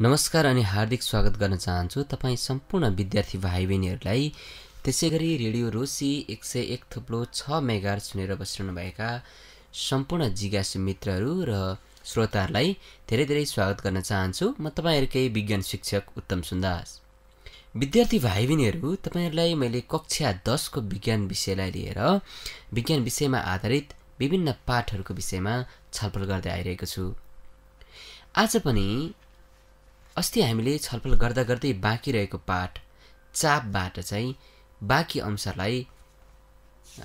नमस्कार अनि हार्दिक स्वागत गर्न चाहन्छु तपाईँ सम्पूर्ण विद्यार्थी भाइ बहिनीहरूलाई त्यसै गरी रेडियो रोसी एक सय एक थुप्लो छ मेगार सुनेर बसिरहनुभएका सम्पूर्ण जिज्ञासु मित्रहरू र श्रोताहरूलाई धेरै धेरै स्वागत गर्न चाहन्छु म तपाईँहरूकै विज्ञान शिक्षक उत्तम सुन्दास विद्यार्थी भाइ बहिनीहरू तपाईँहरूलाई मैले कक्षा दसको विज्ञान विषयलाई लिएर विज्ञान विषयमा आधारित विभिन्न पाठहरूको विषयमा छलफल गर्दै आइरहेको छु आज पनि अस्ति हामीले छलफल गर्दा गर्दै बाँकी रहेको पाठ चापबाट चाहिँ बाँकी अंशलाई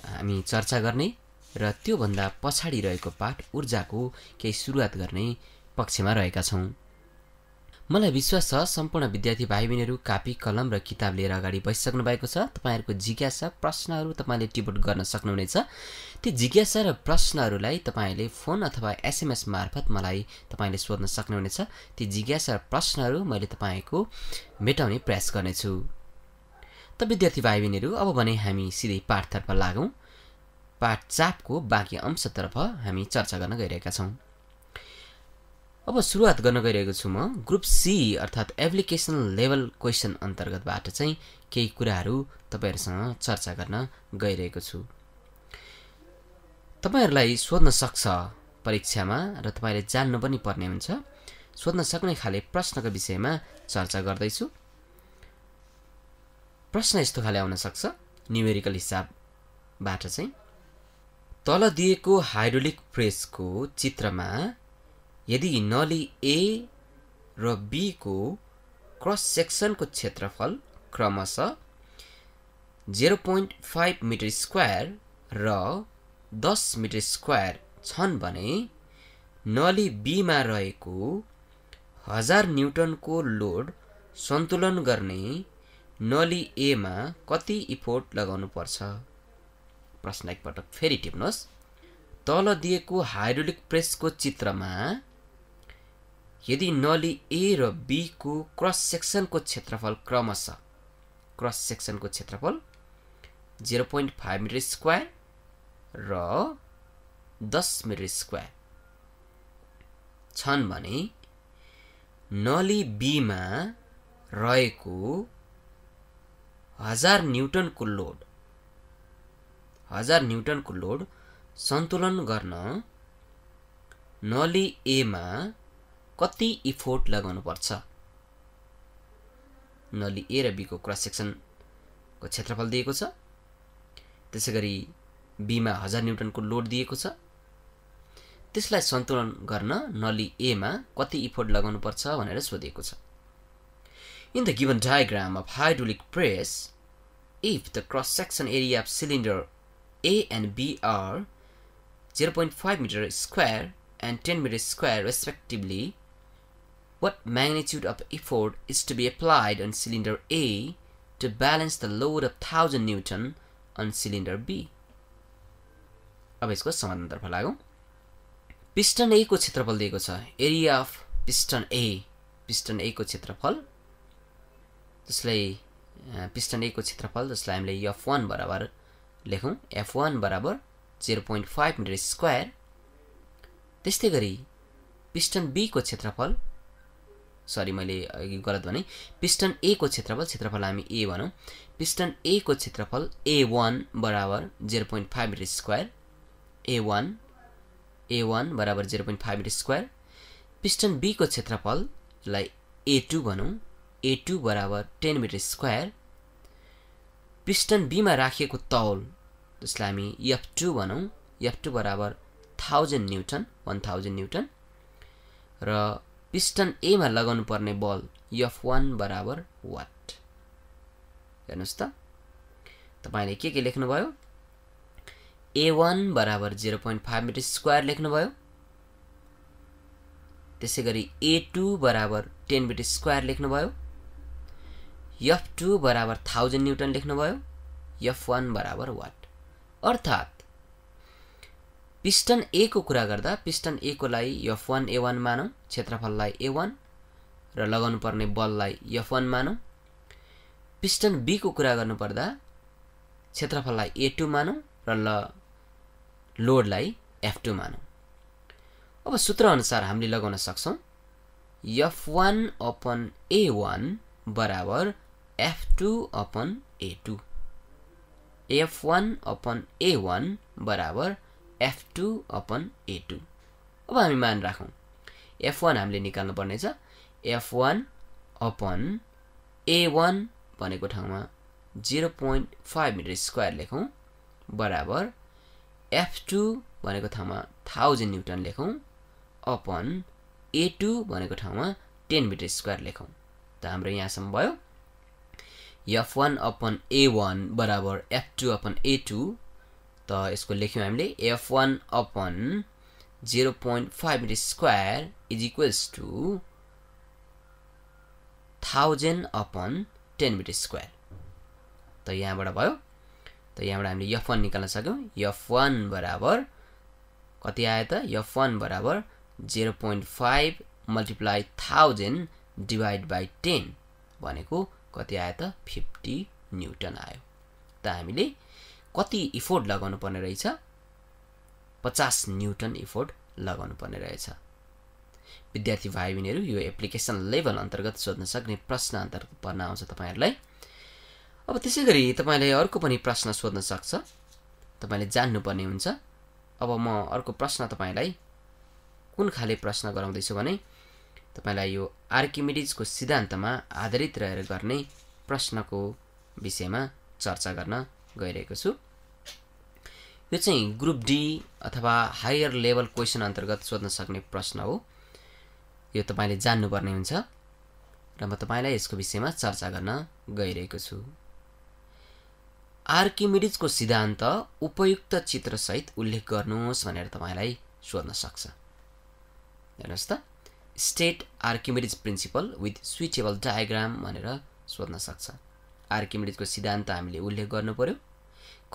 हामी चर्चा गर्ने र त्योभन्दा पछाडि रहेको पाठ ऊर्जाको केही सुरुवात गर्ने पक्षमा रहेका छौँ मलाई विश्वास छ सम्पूर्ण विद्यार्थी भाइ बहिनीहरू कापी कलम र किताब लिएर अगाडि बसिसक्नु भएको छ तपाईँहरूको जिज्ञासा प्रश्नहरू तपाईँले टिबोट गर्न सक्नुहुनेछ ती जिज्ञासा र प्रश्नहरूलाई तपाईँले फोन अथवा एसएमएस मार्फत मलाई तपाईँले सोध्न सक्नुहुनेछ ती जिज्ञासा र प्रश्नहरू मैले तपाईँको मेटाउने प्रयास गर्नेछु त विद्यार्थी भाइ बहिनीहरू अब भने हामी सिधै पाठतर्फ लागौँ चापको बाँकी अंशतर्फ हामी चर्चा गर्न गइरहेका छौँ अब सुरुवात गर्न गइरहेको छु म ग्रुप सी अर्थात् एप्लिकेसन लेभल क्वेसन अन्तर्गतबाट चाहिँ केही कुराहरू तपाईँहरूसँग चर्चा गर्न गइरहेको छु तपाईँहरूलाई सोध्न सक्छ परीक्षामा र तपाईँले जान्नु पनि पर्ने हुन्छ सोध्न सक्ने खाले प्रश्नको विषयमा चर्चा गर्दैछु प्रश्न यस्तो खाले आउन सक्छ न्युमेरिकल हिसाबबाट चाहिँ तल दिएको हाइड्रोलिक प्रेसको चित्रमा यदि नली ए र बीको क्रस सेक्सनको क्षेत्रफल क्रमशः zero point five metre square र दस मिटर स्क्वायर छन् भने नली बीमा रहेको हजार न्युटनको लोड सन्तुलन गर्ने नली एमा कति इफोर्ट लगाउनुपर्छ प्रश्न एकपटक फेरि टिप्नुहोस् तल दिएको हाइड्रोलिक प्रेसको चित्रमा यदि नली ए र बीको क्रस सेक्सनको क्षेत्रफल क्रमशः क्रस सेक्सनको क्षेत्रफल zero point five metre square र दस मिटर स्क्वायर छन् भने नली बीमा रहेको हजार न्युटनको लोड हजार न्युटनको लोड सन्तुलन गर्न नली एमा कति इफोर्ट लगाउनुपर्छ नली ए र बीको क्रस सेक्सनको क्षेत्रफल दिएको छ त्यसै गरी बीमा हजार न्युटनको लोड दिएको छ त्यसलाई सन्तुलन गर्न नली एमा कति इफोर्ट लगाउनुपर्छ भनेर सोधिएको छ in the given diagram of hydraulic press if the cross section area of cylinder A and B zero point five metre square and ten metre square respectively what magnitude of effort is to be applied on cylinder A to balance the load of 1000 Newton on cylinder B. अब यसको समाधानतर्फ लागौँ piston A को क्षेत्रफल दिएको छ area of piston A piston A को क्षेत्रफल जसलाई piston A को क्षेत्रफल जसलाई हामीले एफ वान बराबर लेखौँ एफ वान बराबर zero point five metre square त्यस्तै गरी पिस्टन बीको क्षेत्रफल सरी मैले गलत भने पिस्टन ए को क्षेत्रफल क्षेत्रफल हामी ए भनौँ पिस्टन ए को क्षेत्रफल ए वान बराबर zero point five metre square A one A one बराबर zero point five metre square piston बीको क्षेत्रफललाई ए टू भनौँ ए टू बराबर टेन मिटर स्क्वायर पिस्टन बीमा राखिएको तौल जसलाई हामी एफ टू भनौँ एफ टू बराबर thousand newton one thousand newton र पिस्टन एमा लगाउनु पर्ने बल यफ वान बराबर वाट हेर्नुहोस् त तपाईँले के के लेख्नुभयो ए वान बराबर zero point five metre square लेख्नुभयो त्यसै गरी ए टू बराबर टेन मिटर स्क्वायर लेख्नुभयो यफ टू बराबर थाउजन्ड न्युटन लेख्नुभयो यफ वान बराबर वाट अर्थात् पिस्टन ए को कुरा गर्दा पिस्टन ए को लागि यफ वान ए वान मानौँ क्षेत्रफललाई ए वान र लगाउनुपर्ने बललाई यफ वान मानौँ पिस्टन बीको कुरा गर्नुपर्दा क्षेत्रफललाई ए टू मानौँ र ल लोडलाई एफ टू मानौँ अब सूत्रअनुसार हामीले लगाउन सक्छौँ F one upon A one बराबर F two upon A two F one upon A one बराबर F two upon A two अब हामी मान राखौँ एफ वान हामीले निकाल्नु पर्नेछ F one upon A one भनेको ठाउँमा zero point five metre square लेखौँ बराबर एफ टू भनेको ठाउँमा थाउजन्ड न्युटन लेखौँ अपन ए टू भनेको ठाउँमा टेन मिटर स्क्वायर लेखौँ त हाम्रो यहाँसम्म भयो F one upon A one बराबर F two upon A two त यसको लेख्यौँ हामीले F one upon zero point five metre square is equals to thousand upon ten metre square त यहाँबाट भयो त यहाँबाट हामीले यफ वान निकाल्न सक्यौँ एफ वान बराबर कति आयो त यफ वान बराबर zero point five multiply thousand divide by ten भनेको कति आयो त फिफ्टी न्युटन आयो त हामीले कति इफोर्ड लगाउनु पर्ने रहेछ पचास न्युटन इफोर्ड लगाउनु पर्ने रहेछ विद्यार्थी भाइ बहिनीहरू यो एप्लिकेसन लेभल अन्तर्गत सोध्न सक्ने प्रश्न अन्तर्गत पर्न आउँछ तपाईँहरूलाई अब त्यसै गरी तपाईँले अर्को पनि प्रश्न सोध्न सक्छ तपाईँले जान्नुपर्ने हुन्छ अब म अर्को प्रश्न तपाईँलाई कुन खाले प्रश्न गराउँदैछु भने तपाईँलाई यो आर्किमिडिजको सिद्धान्तमा आधारित रहेर गर्ने प्रश्नको विषयमा चर्चा गर्न गइरहेको छु यो चाहिँ ग्रुप डी अथवा हायर लेभल क्वेसन अन्तर्गत सोध्न सक्ने प्रश्न हो यो तपाईँले जान्नुपर्ने हुन्छ र म तपाईँलाई यसको विषयमा चर्चा गर्न गइरहेको छु आर्किमिडिजको सिद्धान्त उपयुक्त चित्रसहित उल्लेख गर्नुहोस् भनेर तपाईँलाई सोध्न सक्छ हेर्नुहोस् त state Archimedes principle with suitable diagram भनेर सोध्न सक्छ आर्किमिडिजको सिद्धान्त हामीले उल्लेख गर्नु पर्यो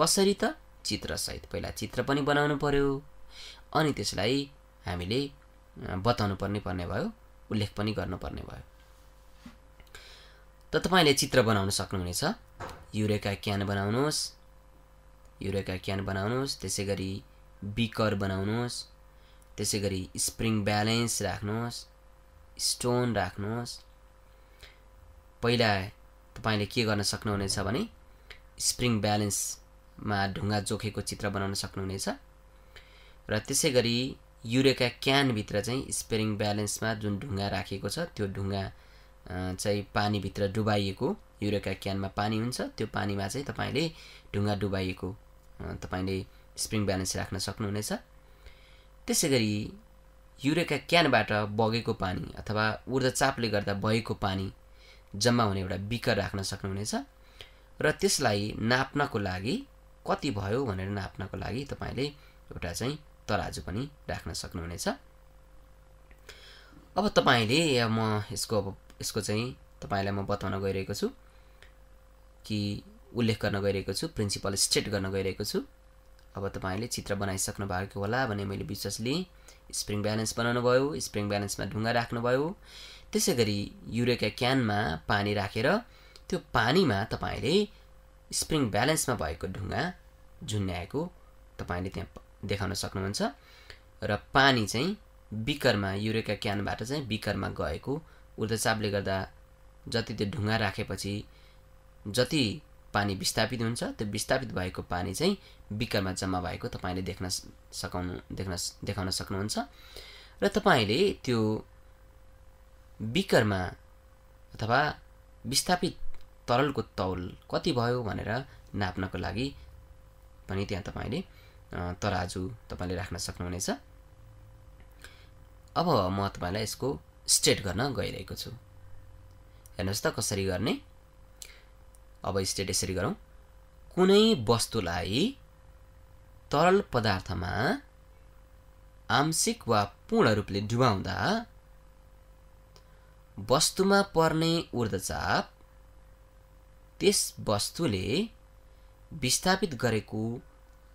कसरी त चित्रसहित पहिला चित्र पनि बनाउनु पर्यो अनि त्यसलाई हामीले बताउनु पर्ने पर्ने भयो उल्लेख पनि गर्नुपर्ने भयो त तपाईँले चित्र बनाउन सक्नुहुनेछ युरेका क्यान बनाउनुहोस् युरेका क्यान बनाउनुहोस् त्यसै गरी बिकर बनाउनुहोस् त्यसै गरी स्प्रिङ ब्यालेन्स राख्नुहोस् स्टोन राख्नुहोस् पहिला तपाईँले के गर्न सक्नुहुनेछ भने स्प्रिङ ब्यालेन्समा ढुङ्गा जोखेको चित्र बनाउन सक्नुहुनेछ र त्यसै गरी युरेका क्यानभित्र चाहिँ स्प्रिङ ब्यालेन्समा जुन ढुङ्गा राखिएको छ त्यो ढुङ्गा चाहिँ पानीभित्र डुबाइएको युरेका क्यानमा पानी हुन्छ त्यो पानीमा चाहिँ तपाईँले ढुङ्गा डुबाइएको तपाईँले स्प्रिङ ब्यालेन्स राख्न सक्नुहुनेछ त्यसै गरी युरेका क्यानबाट बगेको पानी अथवा ऊर्जा चापले गर्दा भएको पानी जम्मा हुने एउटा बिकर राख्न सक्नुहुनेछ र त्यसलाई नाप्नको लागि कति भयो भनेर नाप्नको लागि तपाईँले एउटा चाहिँ तराजु पनि राख्न सक्नुहुनेछ अब तपाईँले म यसको अब यसको चाहिँ तपाईँलाई म बताउन गइरहेको छु कि उल्लेख गर्न गइरहेको छु प्रिन्सिपल स्टेट गर्न गइरहेको छु अब तपाईँले चित्र बनाइसक्नु भएको होला भने मैले विश्वास लिएँ स्प्रिङ ब्यालेन्स बनाउनुभयो स्प्रिङ ब्यालेन्समा ढुङ्गा राख्नुभयो त्यसै गरी युरेका क्यानमा पानी राखेर त्यो पानीमा तपाईँले स्प्रिङ ब्यालेन्समा भएको ढुङ्गा झुन्याएको तपाईँले त्यहाँ देखाउन सक्नुहुन्छ र पानी चाहिँ बिकरमा युरेका क्यानबाट चाहिँ बिकरमा गएको उर्दचापले गर्दा जति त्यो ढुङ्गा राखेपछि जति पानी विस्थापित हुन्छ त्यो विस्थापित भएको पानी चाहिँ बिकरमा जम्मा भएको तपाईँले देख्न सकाउनु देख्न देखाउन सक्नुहुन्छ र तपाईँले त्यो बिकरमा अथवा विस्थापित तरलको तौल कति भयो भनेर नाप्नको लागि पनि त्यहाँ तपाईँले तराजु तपाईँले राख्न सक्नुहुनेछ अब म तपाईँलाई यसको स्टेट गर्न गइरहेको छु हेर्नुहोस् त कसरी गर्ने अब स्टेट यसरी गरौँ कुनै वस्तुलाई तरल पदार्थमा आंशिक वा पूर्ण रूपले डुबाउँदा वस्तुमा पर्ने ऊर्जाचाप त्यस वस्तुले विस्थापित गरेको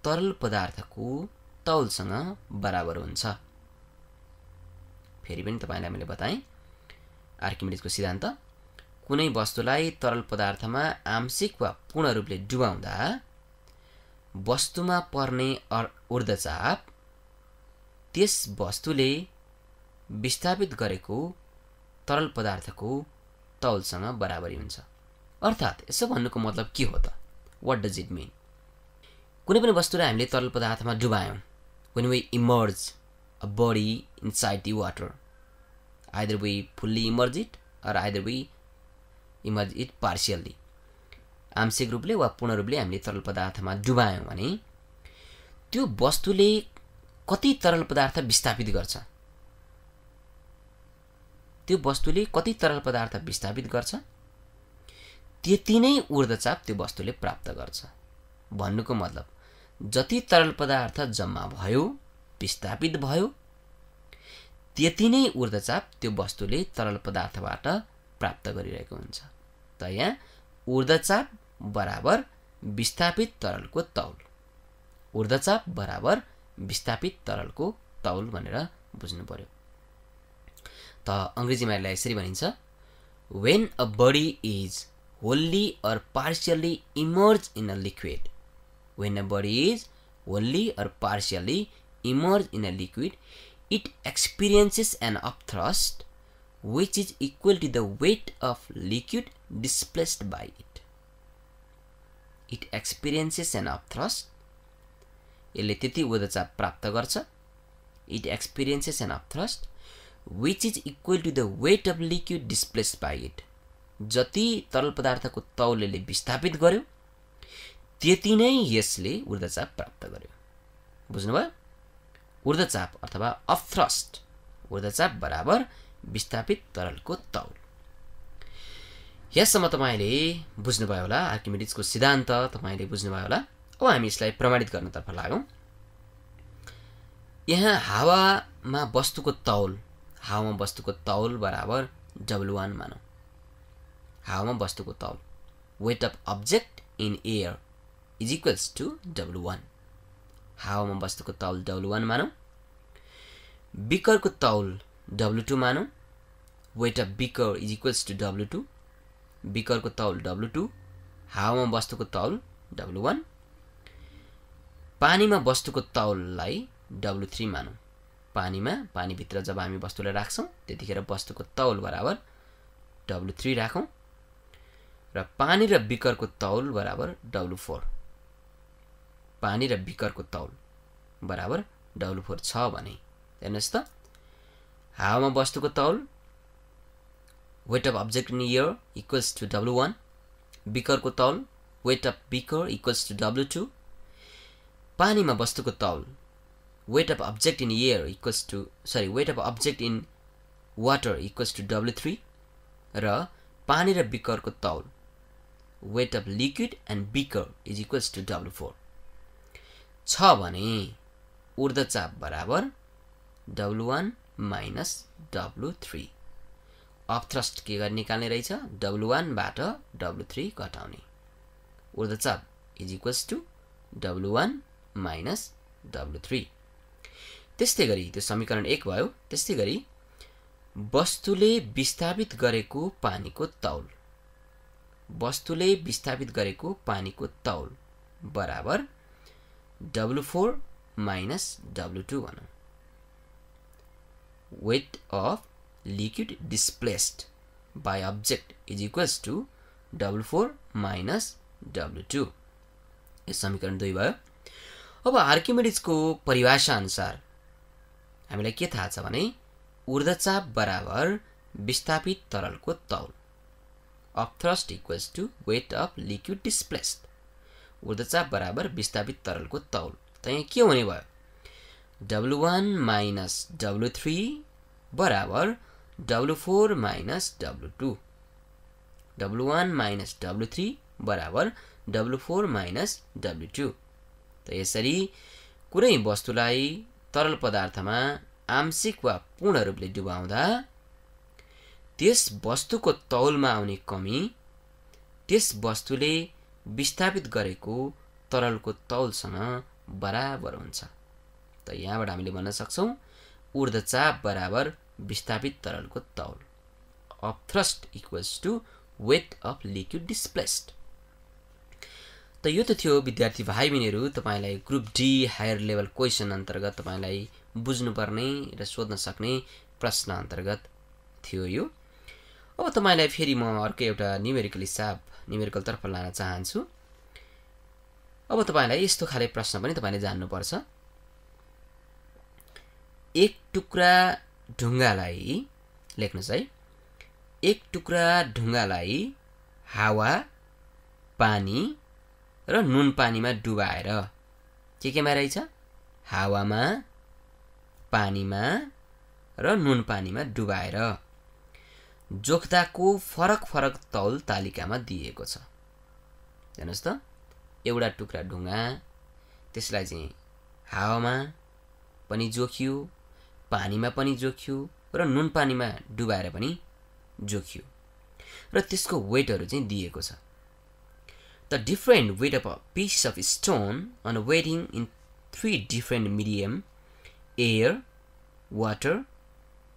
तरल पदार्थको तौलसँग बराबर हुन्छ फेरि पनि तपाईँलाई मैले बताएँ आर्किमिडिजको सिद्धान्त कुनै वस्तुलाई तरल पदार्थमा आंशिक वा पूर्ण रूपले डुबाउँदा वस्तुमा पर्ने ऊर्जाचाप त्यस वस्तुले विस्थापित गरेको तरल पदार्थको तौलसँग बराबरी हुन्छ अर्थात् यसो भन्नुको मतलब के हो त वाट डज इट मिन कुनै पनि वस्तुलाई हामीले तरल पदार्थमा डुबायौँ when we immerse a body side the water either we fully immerse it or either we immerse it partially आंशिक रूपले वा पूर्ण रूपले हामीले तरल पदार्थमा डुबायौँ भने त्यो वस्तुले कति तरल पदार्थ विस्थापित गर्छ त्यो वस्तुले कति तरल पदार्थ विस्थापित गर्छ त्यति नै ऊर्जाचाप त्यो वस्तुले प्राप्त गर्छ भन्नुको मतलब जति तरल पदार्थ जम्मा भयो विस्थापित भयो त्यति नै ऊर्जाचाप त्यो वस्तुले तरल पदार्थबाट प्राप्त गरिरहेको हुन्छ त यहाँ ऊर्धचाप बराबर विस्थापित तरलको तौल ऊर्धचाप बराबर विस्थापित तरलको तौल भनेर बुझ्नु पर्यो त अङ्ग्रेजीमा यसलाई यसरी भनिन्छ when a body is wholly or partially immerse in a liquid when a body is wholly or partially immerse in a liquid it experiences an upthrust which is equal to the weight of liquid displaced by it. It experiences an upthrust. यसले त्यति ऊर्जा प्राप्त गर्छ it experiences an upthrust which is equal to the weight of liquid displaced by it जति तरल पदार्थको तौलले विस्थापित गर्यो त्यति नै यसले ऊर्जाचाप प्राप्त गर्यो बुझ्नुभयो ऊर्जाचाप अथवा अपथ्रस्ट ऊर्जाचाप बराबर विस्थापित तरलको तौल यससम्म तपाईँले बुझ्नुभयो होला आर्किमिडिजको सिद्धान्त तपाईँले बुझ्नुभयो होला अब हामी यसलाई प्रमाणित गर्नतर्फ लागौँ यहाँ हावामा वस्तुको तौल हावामा वस्तुको तौल बराबर डब्लु वान मानौँ हावामा वस्तुको तौल weight of object in air is equals to W one हावामा वस्तुको तौल डब्लु वान मानौँ बिकरको तौल डब्लु टू मानौँ weight of beaker is equals to W two बिकरको तौल डब्लु टू हावामा वस्तुको तौल डब्लु वान पानीमा वस्तुको तौललाई डब्लु थ्री मानौँ पानीमा पानीभित्र जब हामी वस्तुलाई राख्छौँ त्यतिखेर वस्तुको तौल बराबर डब्लु थ्री राखौँ र पानी र बिकरको तौल बराबर डब्लु फोर पानी र बिकरको तौल बराबर डब्लु फोर छ भने हेर्नुहोस् त हावामा वस्तुको तौल weight of object in air equals to W one बिकरको तौल weight of beaker equals to W two पानीमा वस्तुको तौल weight of object in air equals to sorry weight of object in water equals to W three र पानी र बिकरको तौल weight of liquid and beaker is equals to W four छ भने उर्दचाप बराबर W one minus W three upthrust के गरी निकाल्ने रहेछ डब्लु वानबाट डब्लु थ्री घटाउने ऊर्धचाप is equals to W one minus W three त्यस्तै गरी त्यो समीकरण एक भयो त्यस्तै गरी वस्तुले विस्थापित गरेको पानीको तौल वस्तुले विस्थापित गरेको पानीको तौल बराबर W four minus W two भनौँ weight of liquid displaced by object is equals to W4 four minus W two यो समीकरण दुई भयो अब आर्क्युमेडिजको परिभाषाअनुसार हामीलाई के थाहा छ भने ऊर्धचाप बराबर विस्थापित तरलको तौल upthrust equals to weight of liquid displaced ऊर्धचाप बराबर विस्थापित तरलको तौल त यहाँ के हुने भयो W one minus W three बराबर W four minus W two W one minus W three बराबर W four minus W two त यसरी कुनै वस्तुलाई तरल पदार्थमा आंशिक वा पूर्ण रूपले डुबाउँदा त्यस वस्तुको तौलमा आउने कमी त्यस वस्तुले विस्थापित गरेको तरलको तौलसँग बराबर हुन्छ त यहाँबाट हामीले भन्न सक्छौँ ऊर्धचाप बराबर विस्थापित तरलको तौल upthrust equals to weight of liquid displaced त यो त थियो विद्यार्थी भाइ बहिनीहरू तपाईँलाई group D higher level question अन्तर्गत तपाईँलाई बुझ्नुपर्ने र सोध्न सक्ने प्रश्न अन्तर्गत थियो यो अब तपाईँलाई फेरि म अर्को एउटा न्युमेरिकल हिसाब न्युमेरिकलतर्फ लान चाहन्छु अब तपाईँलाई यस्तो खाले प्रश्न पनि तपाईँले जान्नुपर्छ एक टुक्रा ढुङ्गालाई लेख्नुहोस् है एक टुक्रा ढुङ्गालाई हावा पानी र नुन पानीमा डुबाएर के केमा रहेछ हावामा पानीमा र नुन पानीमा डुबाएर जोख्दाको फरक फरक तौल तालिकामा दिएको छ हेर्नुहोस् त एउटा टुक्रा ढुङ्गा त्यसलाई चाहिँ हावामा पनि जोखियो पानीमा पनि जोखियो र नुन पानीमा डुबाएर पनि जोखियो र त्यसको वेटहरू चाहिँ दिएको छ the different weight of a piece of stone on वेटिङ in three different medium air water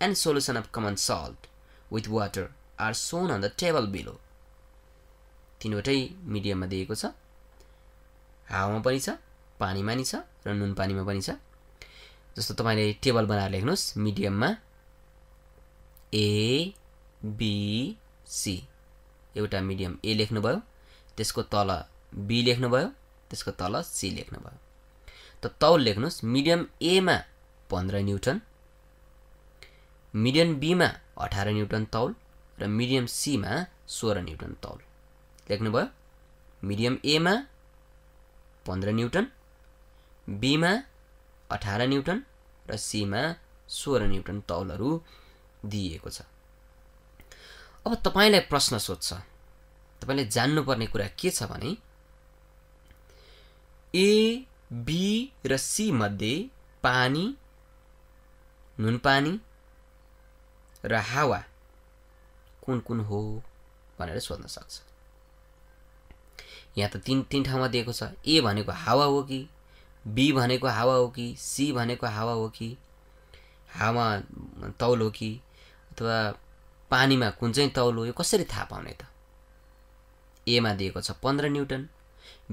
and solution of common salt with water are shown on the table below तिनवटै मिडियममा दिएको छ हावामा पनि छ पानीमा नि छ र नुन पानीमा पनि छ जस्तो तपाईँले टेबल बनाएर लेख्नुहोस् मिडियममा एबिसी एउटा मिडियम ए लेख्नुभयो त्यसको तल बी लेख्नुभयो त्यसको तल सी लेख्नुभयो त तौल लेख्नुहोस् मिडियम एमा पन्ध्र न्युटन मिडियम बीमा अठार न्युटन तौल र मिडियम सीमा सोह्र न्युटन तौल लेख्नुभयो मिडियम एमा पन्ध्र न्युटन बीमा अठार न्युटन र सीमा सोह्र न्युटन तौलहरू दिइएको छ अब तपाईँलाई प्रश्न सोध्छ तपाईँले जान्नुपर्ने कुरा के छ भने ए बी र सी मध्ये पानी नुन पानी र हावा कुन कुन हो भनेर सोध्न सक्छ यहाँ त तिन तिन ठाउँमा दिएको छ ए भनेको हावा हो कि बी भनेको हावा हो कि सी भनेको हावा हो कि हावा तौल हो कि अथवा पानीमा कुन चाहिँ तौल हो यो कसरी थाहा पाउने त एमा दिएको छ पन्ध्र न्युटन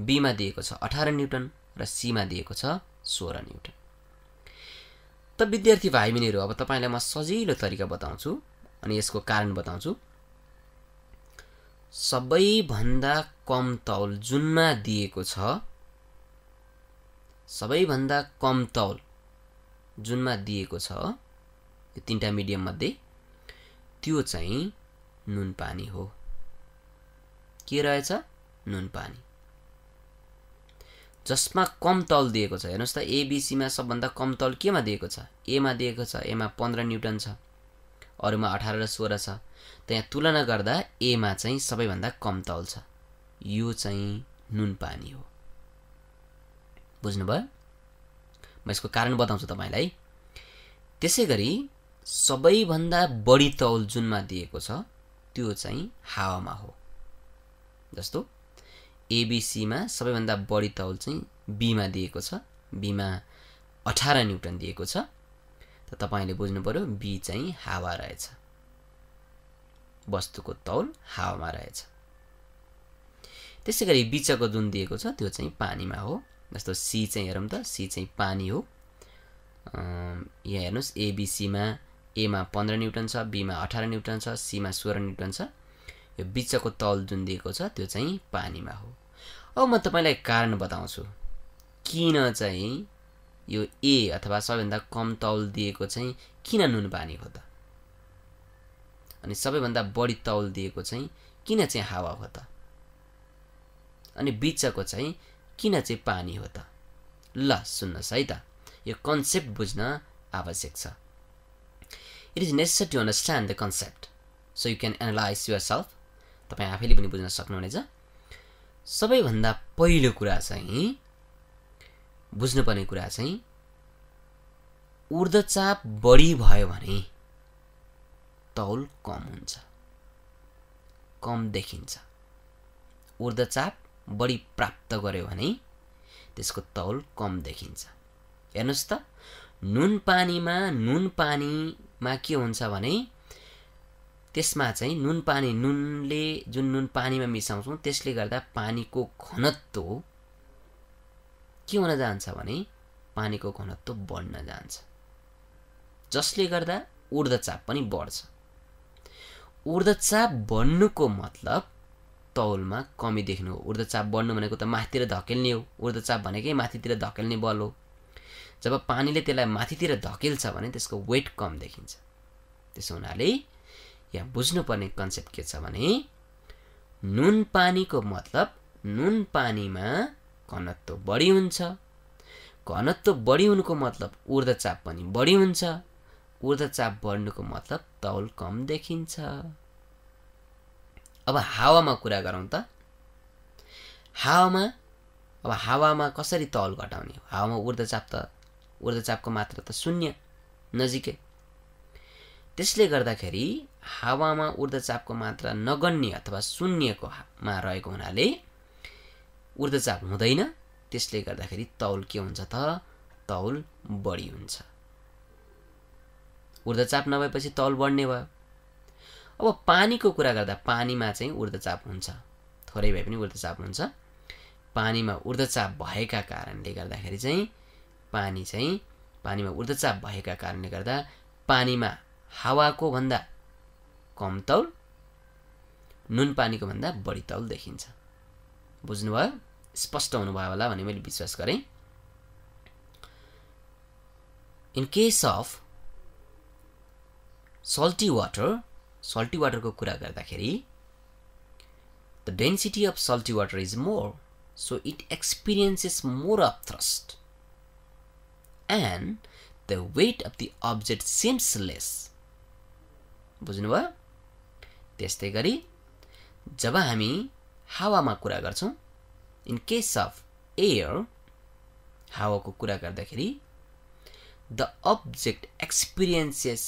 बीमा दिएको छ अठार न्युटन र सीमा दिएको छ सोह्र न्युटन त विद्यार्थी भाइ बहिनीहरू अब तपाईँलाई म सजिलो तरिका बताउँछु अनि यसको कारण बताउँछु सबैभन्दा कम तौल जुनमा दिएको छ सबैभन्दा कम तौल जुनमा दिएको छ यो तिनवटा मध्ये त्यो चाहिँ नुन पानी हो के रहेछ नुन पानी जसमा कम तौल दिएको छ हेर्नुहोस् त एबिसीमा सबभन्दा कम तौल केमा दिएको छ एमा दिएको छ एमा पन्ध्र न्युटन छ अरूमा अठार र सोह्र छ त्यहाँ तुलना गर्दा एमा चाहिँ सबैभन्दा कम तौल छ यो चाहिँ नुन पानी हो बुझ्नुभयो म यसको कारण बताउँछु तपाईँलाई त्यसै गरी सबैभन्दा बढी तौल जुनमा दिएको छ त्यो चाहिँ हावामा हो जस्तो एबिसीमा सबैभन्दा बढी तौल चाहिँ बीमा दिएको छ बीमा अठार न्युटन दिएको छ त तपाईँले बुझ्नु पऱ्यो बी चाहिँ हावा रहेछ वस्तुको तौल हावामा रहेछ त्यसै गरी बिचको जुन दिएको छ त्यो चाहिँ पानीमा हो जस्तो सी चाहिँ हेरौँ त सी चाहिँ पानी हो यहाँ हेर्नुहोस् एबिसीमा एमा पन्ध्र न्युटन छ बीमा अठार न्युटन छ सीमा सोह्र न्युटन छ यो बिचको तल जुन दिएको छ त्यो चाहिँ पानीमा हो अब म तपाईँलाई कारण बताउँछु किन चाहिँ यो ए अथवा सबैभन्दा कम तौल दिएको चाहिँ किन नुन पानी हो त अनि सबैभन्दा बढी तौल दिएको चाहिँ किन चाहिँ हावा हो त अनि बिचको चाहिँ किन चाहिँ पानी हो त ल सुन्नुहोस् है त यो कन्सेप्ट बुझ्न आवश्यक छ it is necessary to understand the concept so you can analyse yourself तपाईँ आफैले पनि बुझ्न सक्नुहुनेछ सबैभन्दा पहिलो कुरा चाहिँ बुझ्नुपर्ने कुरा चाहिँ ऊर्धचाप बढी भयो भने तौल कम हुन्छ कम देखिन्छ ऊर्धचाप बढी प्राप्त गर्यो भने त्यसको तौल कम देखिन्छ हेर्नुहोस् त नुन पानीमा नुन पानीमा के हुन्छ भने त्यसमा चाहिँ नुन पानी नुनले जुन नुन पानीमा मिसाउँछौँ त्यसले गर्दा पानीको घनत्व के हुन जान्छ भने पानीको घनत्व बढ्न जान्छ जसले गर्दा ऊर्धचाप पनि बढ्छ ऊर्धचाप बढ्नुको मतलब तौलमा कमी देख्नु हो ऊर्धचाप बढ्नु भनेको त माथितिर धकेल्ने हो ऊर्धचाप भनेकै माथितिर धकेल्ने बल हो जब पानीले त्यसलाई माथितिर धकेल्छ भने त्यसको वेट कम देखिन्छ त्यसो हुनाले यहाँ बुझ्नुपर्ने कन्सेप्ट के छ भने नुन पानीको मतलब नुन पानीमा घनत्व बढी हुन्छ घनत्व बढी हुनुको मतलब ऊर्धचाप पनि बढी हुन्छ ऊर्धचाप बढ्नुको मतलब तौल कम देखिन्छ अब हावामा कुरा गरौँ त हावामा अब हावामा कसरी तौल घटाउने हावामा ऊर्जाचाप त ऊर्जाचापको मात्रा त शून्य नजिकै त्यसले गर्दाखेरि हावामा ऊर्जाचापको मात्रा नगण्य अथवा शून्यकोमा रहेको हुनाले ऊर्जाचाप हुँदैन त्यसले गर्दाखेरि तौल के हुन्छ त तौल बढी हुन्छ ऊर्जाचाप नभएपछि तौल बढ्ने भयो अब पानीको कुरा गर्दा पानीमा चाहिँ ऊर्धचाप हुन्छ थोरै भए पनि ऊर्धचाप हुन्छ पानीमा ऊर्धचाप भएका कारणले गर्दाखेरि चाहिँ पानी चाहिँ पानीमा ऊर्धचाप भएका कारणले गर्दा पानीमा हावाको भन्दा कम तौल नुन पानीको भन्दा बढी तौल देखिन्छ बुझ्नुभयो स्पष्ट हुनुभयो होला भन्ने मैले विश्वास गरेँ in case of salty water salty वाटरको कुरा गर्दाखेरि the density of salty water is more so it experiences more upthrust and the weight of the object seems less बुझ्नुभयो त्यस्तै गरी जब हामी हावामा कुरा गर्छौँ इन केस अफ एयर हावाको कुरा गर्दाखेरि the object experiences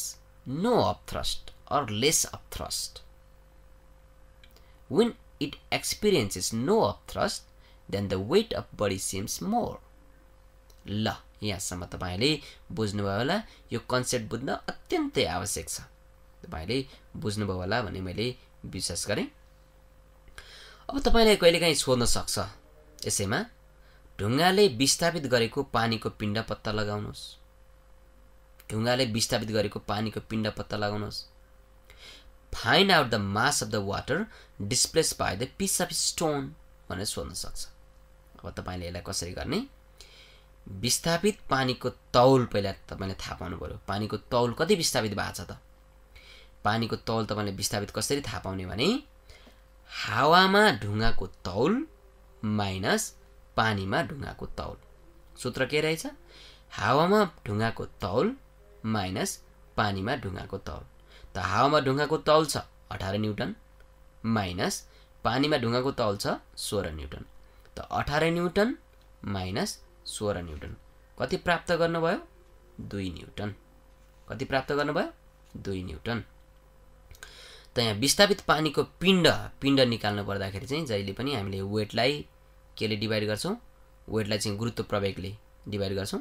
no upthrust or less upthrust. When it experiences no upthrust, then the weight of body seems more. ल यहाँसम्म तपाईँले बुझ्नुभयो होला यो कन्सेप्ट बुझ्न अत्यन्तै आवश्यक छ तपाईँले बुझ्नुभयो होला भन्ने मैले विश्वास गरेँ अब तपाईँलाई कहिलेकाहीँ सोध्न सक्छ यसैमा ढुङ्गाले विस्थापित गरेको पानीको पिण्ड पत्ता लगाउनुहोस् ढुङ्गाले विस्थापित गरेको पानीको पिण्ड पत्ता लगाउनुहोस् find out the mass of the water displace by the piece of stone भनेर सोध्न सक्छ अब तपाईँले यसलाई कसरी गर्ने विस्थापित पानीको तौल पहिला तपाईँले थाहा पाउनु पऱ्यो पानीको तौल कति विस्थापित भएको छ त पानीको तौल तपाईँले विस्थापित कसरी थाहा पाउने भने हावामा ढुङ्गाको तौल माइनस पानीमा ढुङ्गाको तौल सूत्र के रहेछ हावामा ढुङ्गाको तौल माइनस पानीमा ढुङ्गाको तौल त हावामा ढुङ्गाको तौल छ अठार न्युटन माइनस पानीमा ढुङ्गाको तौल छ सोह्र न्युटन त अठार न्युटन माइनस सोह्र न्युटन कति प्राप्त गर्नुभयो दुई न्युटन कति प्राप्त गर्नुभयो दुई न्युटन त यहाँ विस्थापित पानीको पिण्ड पिण्ड निकाल्नु पर्दाखेरि चाहिँ जहिले पनि हामीले वेटलाई केले डिभाइड गर्छौँ वेटलाई चाहिँ गुरुत्व प्रवेगले डिभाइड गर्छौँ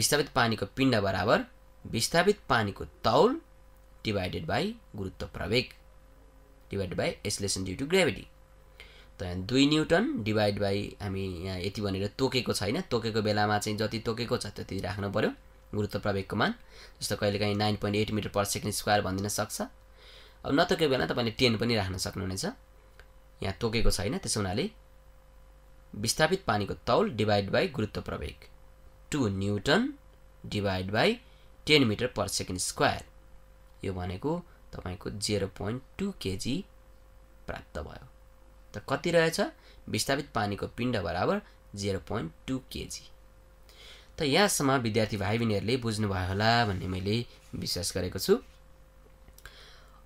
विस्थापित पानीको पिण्ड बराबर विस्थापित पानीको तौल डिभाइडेड बाई गुरुत्व प्रवेग divided by acceleration due to gravity त दुई न्युटन डिभाइड बाई हामी यहाँ यति भनेर तोकेको छैन तोकेको बेलामा चाहिँ जति तोकेको छ त्यति राख्नु पऱ्यो गुरुत्व प्रवेगको मान जस्तो कहिलेकाहीँ nine point eight metre per second square भनिदिन सक्छ अब नतोकेको बेला तपाईँले टेन पनि राख्न सक्नुहुनेछ यहाँ तोकेको छैन त्यसो हुनाले विस्थापित पानीको तौल डिभाइड बाई गुरुत्व प्रवेग two newton divide by ten metre per second square यो भनेको तपाईँको जेरो पोइन्ट टू केजी प्राप्त भयो त कति रहेछ विस्थापित पानीको पिण्ड बराबर जेरो पोइन्ट टू केजी त यहाँसम्म विद्यार्थी भाइ बहिनीहरूले बुझ्नुभयो होला भन्ने मैले विश्वास गरेको छु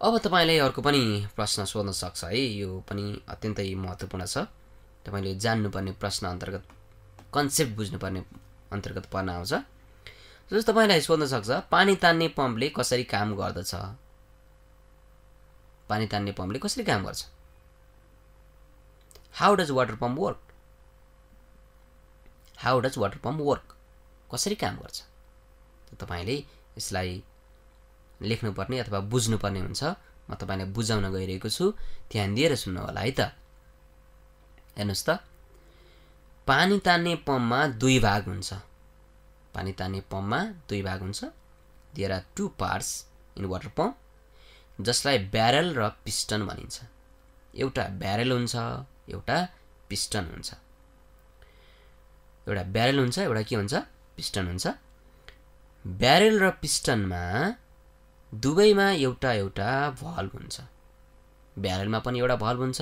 अब तपाईँलाई अर्को पनि प्रश्न सोध्न सक्छ है यो पनि अत्यन्तै महत्त्वपूर्ण छ तपाईँले जान्नुपर्ने प्रश्न अन्तर्गत कन्सेप्ट बुझ्नुपर्ने अन्तर्गत पर्न आउँछ जस्तो तपाईँलाई सोध्न सक्छ पानी तान्ने पम्पले कसरी काम गर्दछ पानी तान्ने पम्पले कसरी काम गर्छ how does water pump work how does water pump work कसरी काम गर्छ तपाईँले यसलाई लेख्नुपर्ने अथवा बुझ्नुपर्ने हुन्छ म तपाईँलाई बुझाउन गइरहेको छु ध्यान दिएर सुन्नु होला है त हेर्नुहोस् त पानी तान्ने पम्पमा दुई भाग हुन्छ पानी तान्ने पम्पमा दुई भाग हुन्छ there are two parts in water pump जसलाई ब्यारल र पिस्टन भनिन्छ एउटा ब्यारल हुन्छ एउटा पिस्टन हुन्छ एउटा ब्यारल हुन्छ एउटा के हुन्छ पिस्टन हुन्छ ब्यारल र पिस्टनमा दुवैमा एउटा एउटा भल्भ हुन्छ ब्यारलमा पनि एउटा भल्भ हुन्छ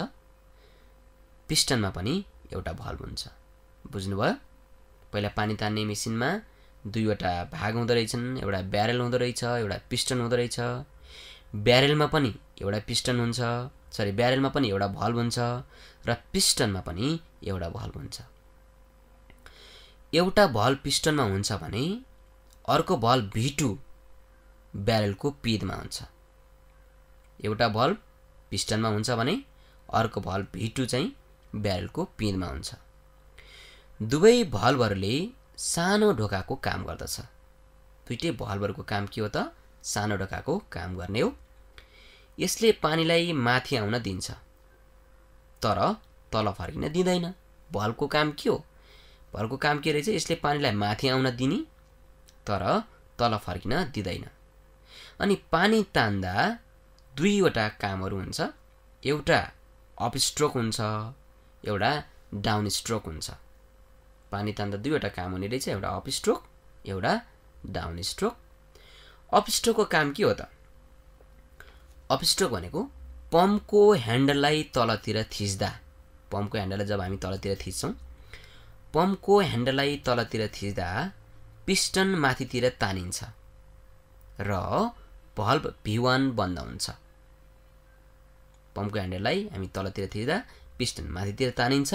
पिस्टनमा पनि एउटा भल्भ हुन्छ बुझ्नुभयो पहिला पानी तान्ने मेसिनमा दुईवटा भाग हुँदो रहेछन् एउटा ब्यारेल हुँदो रहेछ एउटा पिस्टन हुँदो रहेछ ब्यारेलमा पनि एउटा पिस्टन हुन्छ सरी ब्यारेलमा पनि एउटा भल्भ हुन्छ र पिस्टनमा पनि एउटा भल्भ हुन्छ एउटा भल पिस्टनमा हुन्छ भने अर्को भल भिटु ब्यारेलको पिदमा हुन्छ एउटा भल पिस्टनमा हुन्छ भने अर्को भल भिटु चाहिँ ब्यारेलको पिँधमा हुन्छ दुवै भल्भहरूले सानो ढोकाको काम गर्दछ दुइटै भल्बहरूको काम के हो त सानो ढोकाको काम गर्ने हो यसले पानीलाई माथि आउन दिन्छ तर तल फर्किन दिँदैन भल्बको काम के हो भल्बको काम के रहेछ यसले पानीलाई माथि आउन दिने तर तल फर्किन दिँदैन अनि पानी तान्दा दुईवटा कामहरू हुन्छ एउटा अप स्ट्रोक हुन्छ एउटा डाउन स्ट्रोक हुन्छ पानी तान्दा दुईवटा काम हुने रहेछ एउटा अपस्ट्रोक एउटा डाउन स्ट्रोक अप काम के हो त अपस्ट्रोक भनेको पम्पको ह्यान्डललाई तलतिर थिच्दा पम्पको ह्यान्डललाई जब हामी तलतिर थिच्छौँ पम्पको ह्यान्डललाई तलतिर थिच्दा पिस्टन माथितिर तानिन्छ र भल्भ भिवान बन्द हुन्छ पम्पको ह्यान्डललाई हामी तलतिर थिच्दा पिस्टन माथितिर तानिन्छ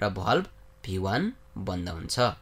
र भल्ब भी वान बन्द हुन्छ